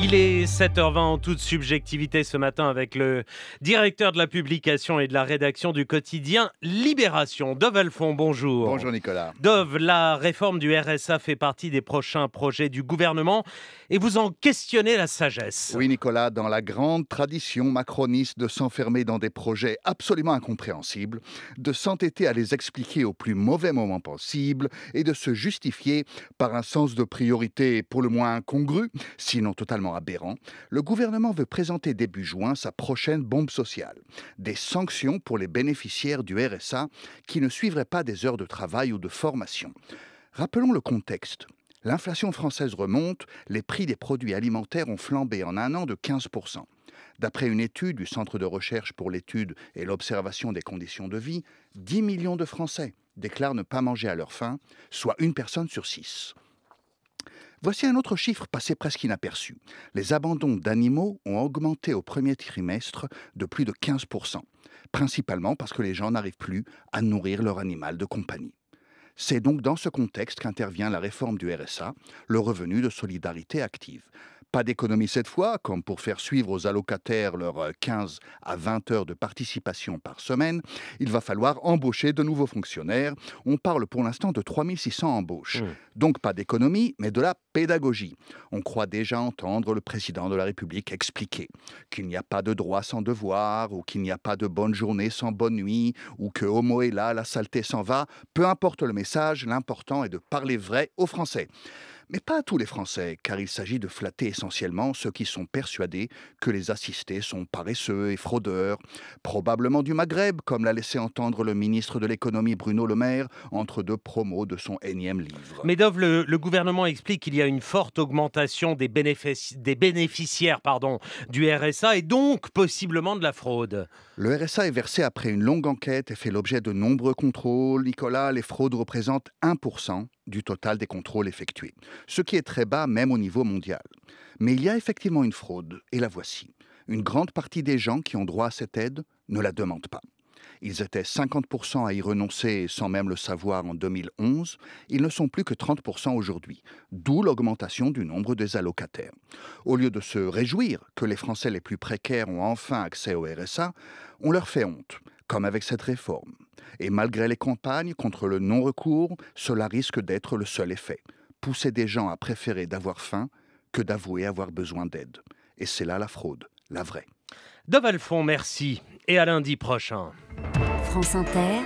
Il est 7h20 en toute subjectivité ce matin avec le directeur de la publication et de la rédaction du quotidien Libération, Dove bonjour. Bonjour Nicolas. Dove, la réforme du RSA fait partie des prochains projets du gouvernement et vous en questionnez la sagesse. Oui Nicolas, dans la grande tradition macroniste de s'enfermer dans des projets absolument incompréhensibles, de s'entêter à les expliquer au plus mauvais moment possible et de se justifier par un sens de priorité pour le moins incongru, sinon totalement aberrant, le gouvernement veut présenter début juin sa prochaine bombe sociale, des sanctions pour les bénéficiaires du RSA qui ne suivraient pas des heures de travail ou de formation. Rappelons le contexte. L'inflation française remonte, les prix des produits alimentaires ont flambé en un an de 15%. D'après une étude du Centre de recherche pour l'étude et l'observation des conditions de vie, 10 millions de Français déclarent ne pas manger à leur faim, soit une personne sur six. Voici un autre chiffre passé presque inaperçu. Les abandons d'animaux ont augmenté au premier trimestre de plus de 15%, principalement parce que les gens n'arrivent plus à nourrir leur animal de compagnie. C'est donc dans ce contexte qu'intervient la réforme du RSA, le revenu de solidarité active. Pas d'économie cette fois, comme pour faire suivre aux allocataires leurs 15 euh, à 20 heures de participation par semaine. Il va falloir embaucher de nouveaux fonctionnaires. On parle pour l'instant de 3600 embauches. Mmh. Donc pas d'économie, mais de la pédagogie. On croit déjà entendre le président de la République expliquer qu'il n'y a pas de droit sans devoir, ou qu'il n'y a pas de bonne journée sans bonne nuit, ou que Homo est là, la saleté s'en va. Peu importe le message, l'important est de parler vrai aux Français mais pas à tous les Français, car il s'agit de flatter essentiellement ceux qui sont persuadés que les assistés sont paresseux et fraudeurs, probablement du Maghreb, comme l'a laissé entendre le ministre de l'économie Bruno Le Maire entre deux promos de son énième livre. Mais le, gouvernement explique qu'il y a une forte augmentation des, bénéficiaires du RSA et donc possiblement de la fraude. Le RSA est versé après une longue enquête et fait l'objet de nombreux contrôles. Nicolas, les fraudes représentent 1% du total des contrôles effectués, ce qui est très bas même au niveau mondial. Mais il y a effectivement une fraude, et la voici. Une grande partie des gens qui ont droit à cette aide ne la demandent pas. Ils étaient 50% à y renoncer sans même le savoir en 2011, ils ne sont plus que 30% aujourd'hui, d'où l'augmentation du nombre des allocataires. Au lieu de se réjouir que les Français les plus précaires ont enfin accès au RSA, on leur fait honte, comme avec cette réforme. Et malgré les campagnes contre le non-recours, cela risque d'être le seul effet. Pousser des gens à préférer d'avoir faim que d'avouer avoir besoin d'aide. Et c'est là la fraude, la vraie. De Valfond, merci. Et à lundi prochain. France Inter.